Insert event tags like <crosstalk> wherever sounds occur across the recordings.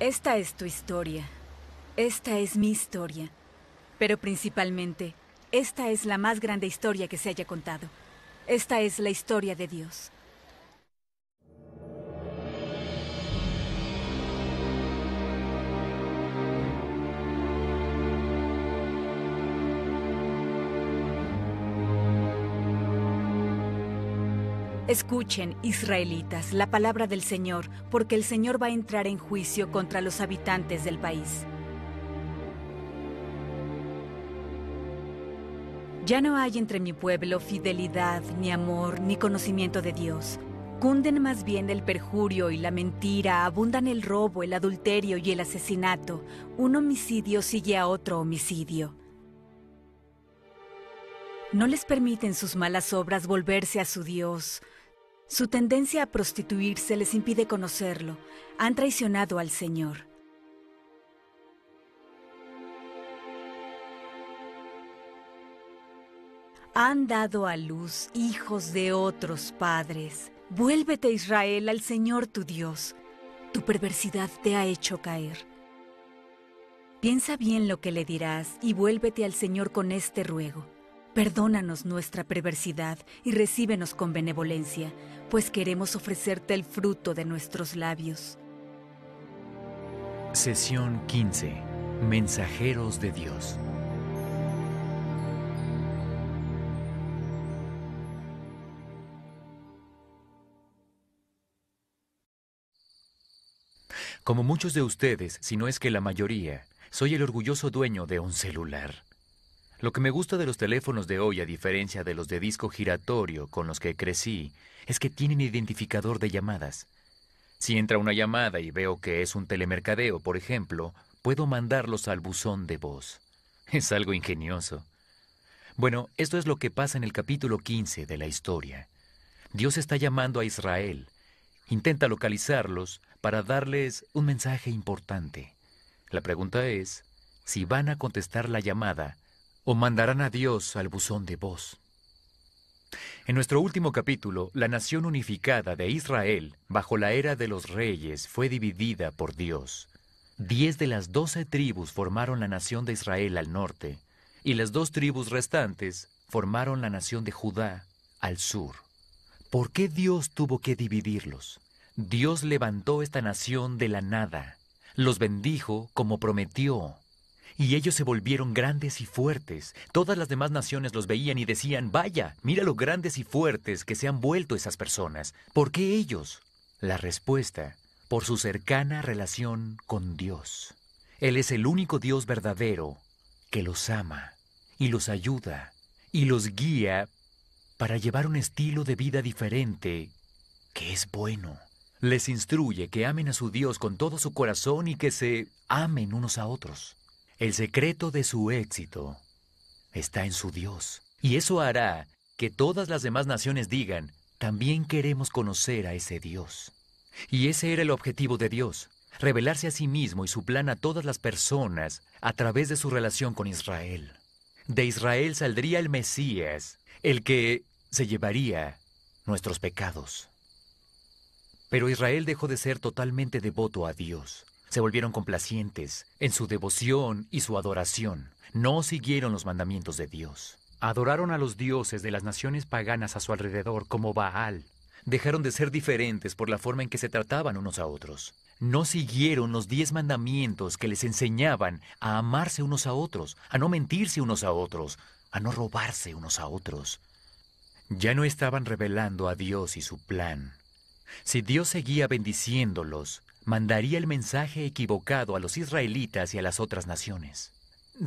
Esta es tu historia. Esta es mi historia. Pero principalmente, esta es la más grande historia que se haya contado. Esta es la historia de Dios. Escuchen, israelitas, la palabra del Señor, porque el Señor va a entrar en juicio contra los habitantes del país. Ya no hay entre mi pueblo fidelidad, ni amor, ni conocimiento de Dios. Cunden más bien el perjurio y la mentira, abundan el robo, el adulterio y el asesinato. Un homicidio sigue a otro homicidio. No les permiten sus malas obras volverse a su Dios. Su tendencia a prostituirse les impide conocerlo. Han traicionado al Señor. Han dado a luz hijos de otros padres. Vuélvete Israel al Señor tu Dios. Tu perversidad te ha hecho caer. Piensa bien lo que le dirás y vuélvete al Señor con este ruego. Perdónanos nuestra perversidad y recíbenos con benevolencia, pues queremos ofrecerte el fruto de nuestros labios. Sesión 15. Mensajeros de Dios. Como muchos de ustedes, si no es que la mayoría, soy el orgulloso dueño de un celular. Lo que me gusta de los teléfonos de hoy, a diferencia de los de disco giratorio con los que crecí, es que tienen identificador de llamadas. Si entra una llamada y veo que es un telemercadeo, por ejemplo, puedo mandarlos al buzón de voz. <laughs> Es algo ingenioso. Bueno, esto es lo que pasa en el capítulo 15 de la historia. Dios está llamando a Israel. Intenta localizarlos para darles un mensaje importante. La pregunta es si van a contestar la llamada o mandarán a Dios al buzón de voz. En nuestro último capítulo, la nación unificada de Israel bajo la era de los reyes fue dividida por Dios. Diez de las doce tribus formaron la nación de Israel al norte, y las dos tribus restantes formaron la nación de Judá al sur. ¿Por qué Dios tuvo que dividirlos? Dios levantó esta nación de la nada, los bendijo como prometió, y ellos se volvieron grandes y fuertes. Todas las demás naciones los veían y decían, vaya, mira lo grandes y fuertes que se han vuelto esas personas. ¿Por qué ellos? La respuesta, por su cercana relación con Dios. Él es el único Dios verdadero que los ama y los ayuda y los guía para llevar un estilo de vida diferente que es bueno. Les instruye que amen a su Dios con todo su corazón y que se amen unos a otros. El secreto de su éxito está en su Dios. Y eso hará que todas las demás naciones digan, también queremos conocer a ese Dios. Y ese era el objetivo de Dios, revelarse a sí mismo y su plan a todas las personas a través de su relación con Israel. De Israel saldría el Mesías, el que se llevaría nuestros pecados. Pero Israel dejó de ser totalmente devoto a Dios se volvieron complacientes en su devoción y su adoración. No siguieron los mandamientos de Dios. Adoraron a los dioses de las naciones paganas a su alrededor como Baal. Dejaron de ser diferentes por la forma en que se trataban unos a otros. No siguieron los diez mandamientos que les enseñaban a amarse unos a otros, a no mentirse unos a otros, a no robarse unos a otros. Ya no estaban revelando a Dios y su plan. Si Dios seguía bendiciéndolos, mandaría el mensaje equivocado a los israelitas y a las otras naciones.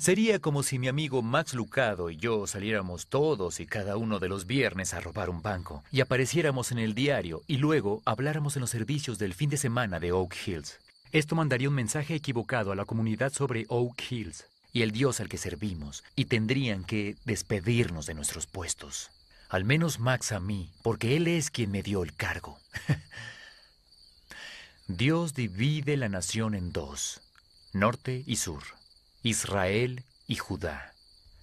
Sería como si mi amigo Max Lucado y yo saliéramos todos y cada uno de los viernes a robar un banco y apareciéramos en el diario y luego habláramos en los servicios del fin de semana de Oak Hills. Esto mandaría un mensaje equivocado a la comunidad sobre Oak Hills y el Dios al que servimos y tendrían que despedirnos de nuestros puestos. Al menos Max a mí, porque él es quien me dio el cargo. <laughs> Dios divide la nación en dos, norte y sur, Israel y Judá.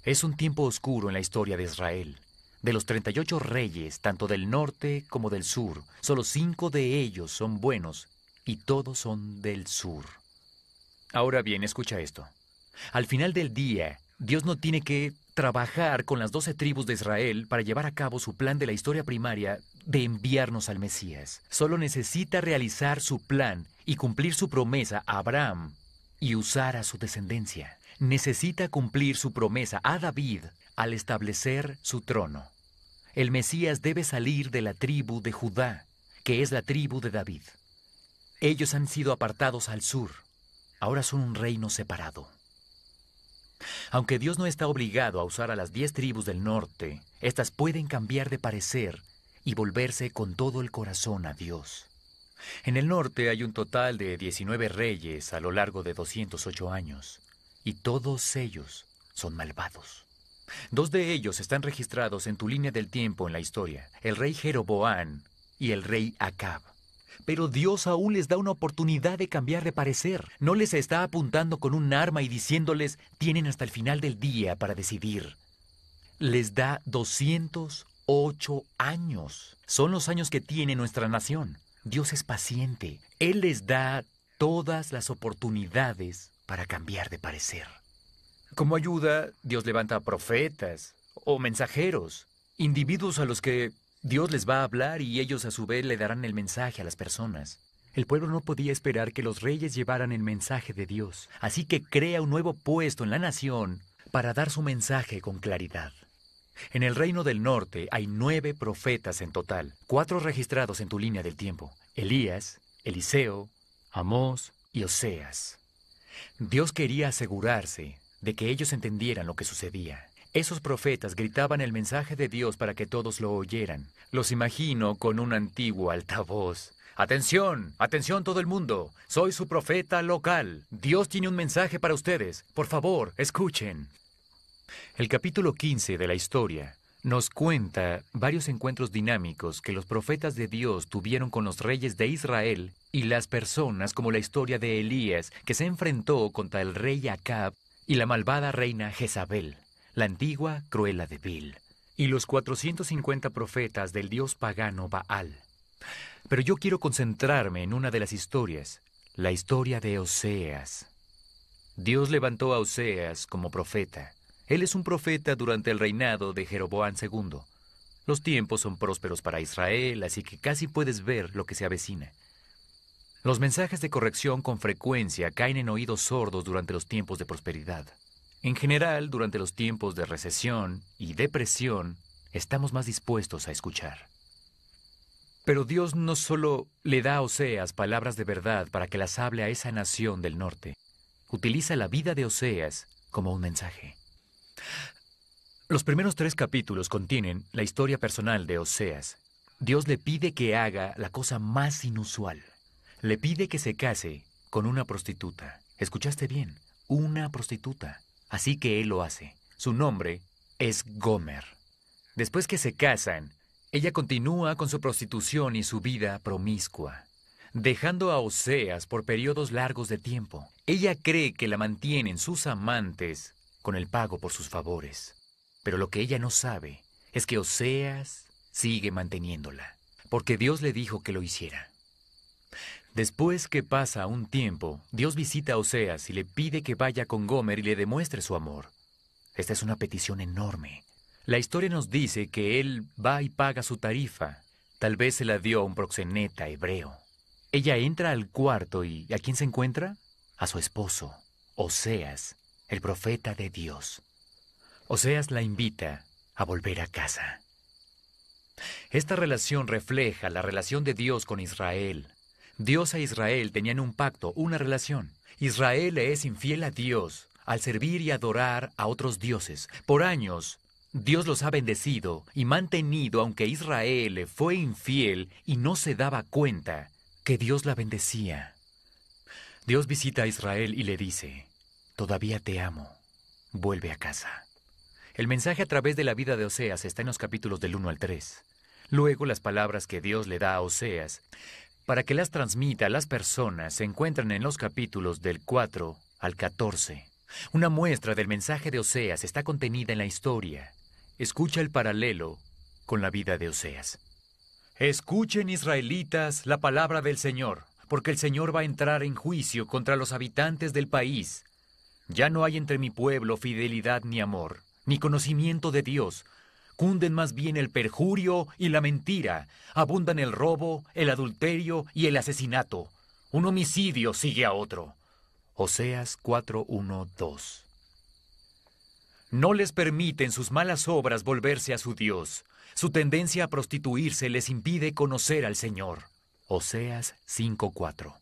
Es un tiempo oscuro en la historia de Israel. De los 38 reyes, tanto del norte como del sur, solo cinco de ellos son buenos y todos son del sur. Ahora bien, escucha esto. Al final del día, Dios no tiene que trabajar con las doce tribus de Israel para llevar a cabo su plan de la historia primaria de enviarnos al Mesías. Solo necesita realizar su plan y cumplir su promesa a Abraham y usar a su descendencia. Necesita cumplir su promesa a David al establecer su trono. El Mesías debe salir de la tribu de Judá, que es la tribu de David. Ellos han sido apartados al sur, ahora son un reino separado. Aunque Dios no está obligado a usar a las diez tribus del norte, estas pueden cambiar de parecer y volverse con todo el corazón a Dios. En el norte hay un total de 19 reyes a lo largo de 208 años, y todos ellos son malvados. Dos de ellos están registrados en tu línea del tiempo en la historia, el rey Jeroboán y el rey Acab. Pero Dios aún les da una oportunidad de cambiar de parecer. No les está apuntando con un arma y diciéndoles, tienen hasta el final del día para decidir. Les da 200 ocho años. Son los años que tiene nuestra nación. Dios es paciente. Él les da todas las oportunidades para cambiar de parecer. Como ayuda, Dios levanta a profetas o mensajeros, individuos a los que Dios les va a hablar y ellos a su vez le darán el mensaje a las personas. El pueblo no podía esperar que los reyes llevaran el mensaje de Dios, así que crea un nuevo puesto en la nación para dar su mensaje con claridad. En el reino del norte hay nueve profetas en total, cuatro registrados en tu línea del tiempo, Elías, Eliseo, Amós y Oseas. Dios quería asegurarse de que ellos entendieran lo que sucedía. Esos profetas gritaban el mensaje de Dios para que todos lo oyeran. Los imagino con un antiguo altavoz. Atención, atención todo el mundo. Soy su profeta local. Dios tiene un mensaje para ustedes. Por favor, escuchen. El capítulo 15 de la historia nos cuenta varios encuentros dinámicos que los profetas de Dios tuvieron con los reyes de Israel y las personas como la historia de Elías que se enfrentó contra el rey Acab y la malvada reina Jezabel, la antigua Cruela de Bil, y los 450 profetas del dios pagano Baal. Pero yo quiero concentrarme en una de las historias, la historia de Oseas. Dios levantó a Oseas como profeta. Él es un profeta durante el reinado de Jeroboam II. Los tiempos son prósperos para Israel, así que casi puedes ver lo que se avecina. Los mensajes de corrección con frecuencia caen en oídos sordos durante los tiempos de prosperidad. En general, durante los tiempos de recesión y depresión, estamos más dispuestos a escuchar. Pero Dios no solo le da a Oseas palabras de verdad para que las hable a esa nación del norte, utiliza la vida de Oseas como un mensaje. Los primeros tres capítulos contienen la historia personal de Oseas. Dios le pide que haga la cosa más inusual. Le pide que se case con una prostituta. ¿Escuchaste bien? Una prostituta. Así que él lo hace. Su nombre es Gomer. Después que se casan, ella continúa con su prostitución y su vida promiscua, dejando a Oseas por periodos largos de tiempo. Ella cree que la mantienen sus amantes con el pago por sus favores. Pero lo que ella no sabe es que Oseas sigue manteniéndola, porque Dios le dijo que lo hiciera. Después que pasa un tiempo, Dios visita a Oseas y le pide que vaya con Gomer y le demuestre su amor. Esta es una petición enorme. La historia nos dice que él va y paga su tarifa. Tal vez se la dio a un proxeneta hebreo. Ella entra al cuarto y ¿a quién se encuentra? A su esposo, Oseas, el profeta de Dios. Oseas la invita a volver a casa. Esta relación refleja la relación de Dios con Israel. Dios e Israel tenían un pacto, una relación. Israel es infiel a Dios al servir y adorar a otros dioses. Por años, Dios los ha bendecido y mantenido aunque Israel fue infiel y no se daba cuenta que Dios la bendecía. Dios visita a Israel y le dice, Todavía te amo. Vuelve a casa. El mensaje a través de la vida de Oseas está en los capítulos del 1 al 3. Luego las palabras que Dios le da a Oseas para que las transmita a las personas se encuentran en los capítulos del 4 al 14. Una muestra del mensaje de Oseas está contenida en la historia. Escucha el paralelo con la vida de Oseas. Escuchen, israelitas, la palabra del Señor, porque el Señor va a entrar en juicio contra los habitantes del país ya no hay entre mi pueblo fidelidad ni amor, ni conocimiento de Dios. Cunden más bien el perjurio y la mentira. Abundan el robo, el adulterio y el asesinato. Un homicidio sigue a otro. Oseas 4.1.2 No les permiten sus malas obras volverse a su Dios. Su tendencia a prostituirse les impide conocer al Señor. Oseas 5.4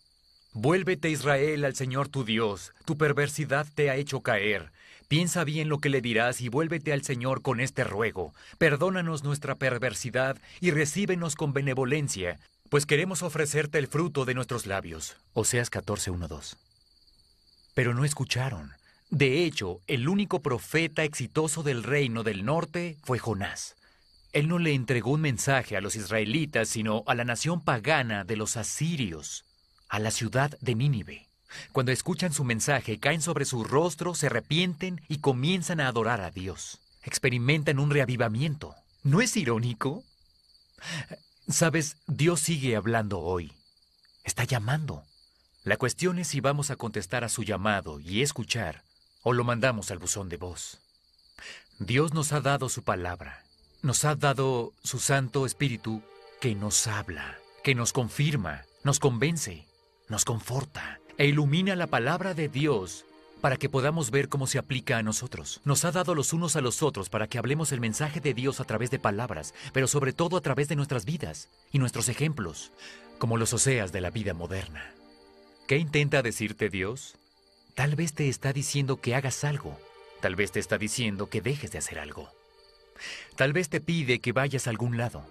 Vuélvete Israel al Señor tu Dios, tu perversidad te ha hecho caer. Piensa bien lo que le dirás y vuélvete al Señor con este ruego. Perdónanos nuestra perversidad y recíbenos con benevolencia, pues queremos ofrecerte el fruto de nuestros labios. Oseas 14:12. Pero no escucharon. De hecho, el único profeta exitoso del reino del norte fue Jonás. Él no le entregó un mensaje a los israelitas, sino a la nación pagana de los asirios a la ciudad de Nínive. Cuando escuchan su mensaje, caen sobre su rostro, se arrepienten y comienzan a adorar a Dios. Experimentan un reavivamiento. ¿No es irónico? Sabes, Dios sigue hablando hoy. Está llamando. La cuestión es si vamos a contestar a su llamado y escuchar, o lo mandamos al buzón de voz. Dios nos ha dado su palabra, nos ha dado su Santo Espíritu que nos habla, que nos confirma, nos convence, nos conforta e ilumina la palabra de Dios para que podamos ver cómo se aplica a nosotros. Nos ha dado los unos a los otros para que hablemos el mensaje de Dios a través de palabras, pero sobre todo a través de nuestras vidas y nuestros ejemplos, como los oseas de la vida moderna. ¿Qué intenta decirte Dios? Tal vez te está diciendo que hagas algo, tal vez te está diciendo que dejes de hacer algo. Tal vez te pide que vayas a algún lado,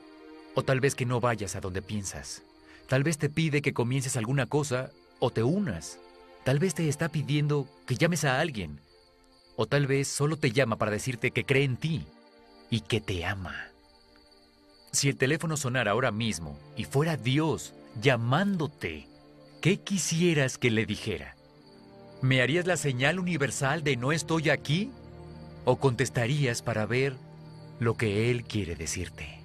o tal vez que no vayas a donde piensas. Tal vez te pide que comiences alguna cosa o te unas. Tal vez te está pidiendo que llames a alguien. O tal vez solo te llama para decirte que cree en ti y que te ama. Si el teléfono sonara ahora mismo y fuera Dios llamándote, ¿qué quisieras que le dijera? ¿Me harías la señal universal de no estoy aquí? ¿O contestarías para ver lo que Él quiere decirte?